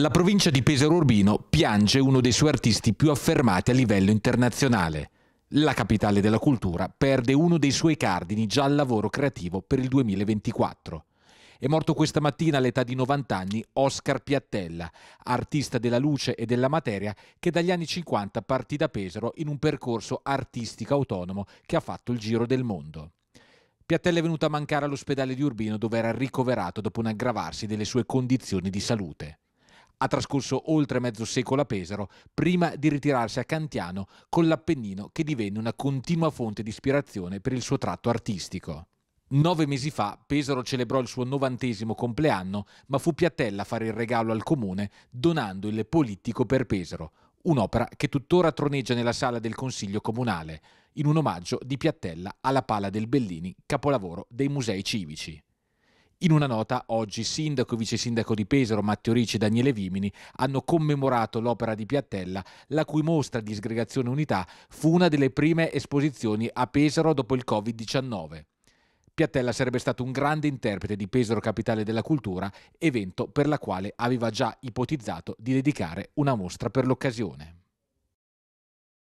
La provincia di Pesaro Urbino piange uno dei suoi artisti più affermati a livello internazionale. La capitale della cultura perde uno dei suoi cardini già al lavoro creativo per il 2024. È morto questa mattina all'età di 90 anni Oscar Piattella, artista della luce e della materia che dagli anni 50 partì da Pesaro in un percorso artistico autonomo che ha fatto il giro del mondo. Piattella è venuto a mancare all'ospedale di Urbino dove era ricoverato dopo un aggravarsi delle sue condizioni di salute. Ha trascorso oltre mezzo secolo a Pesaro prima di ritirarsi a Cantiano con l'Appennino che divenne una continua fonte di ispirazione per il suo tratto artistico. Nove mesi fa Pesaro celebrò il suo novantesimo compleanno, ma fu Piattella a fare il regalo al comune donando il Polittico per Pesaro, un'opera che tuttora troneggia nella sala del Consiglio Comunale, in un omaggio di Piattella alla Pala del Bellini, capolavoro dei musei civici. In una nota, oggi sindaco e vice sindaco di Pesaro, Matteo Ricci e Daniele Vimini hanno commemorato l'opera di Piattella, la cui mostra di Disgregazione Unità fu una delle prime esposizioni a Pesaro dopo il Covid-19. Piattella sarebbe stato un grande interprete di Pesaro Capitale della Cultura, evento per la quale aveva già ipotizzato di dedicare una mostra per l'occasione.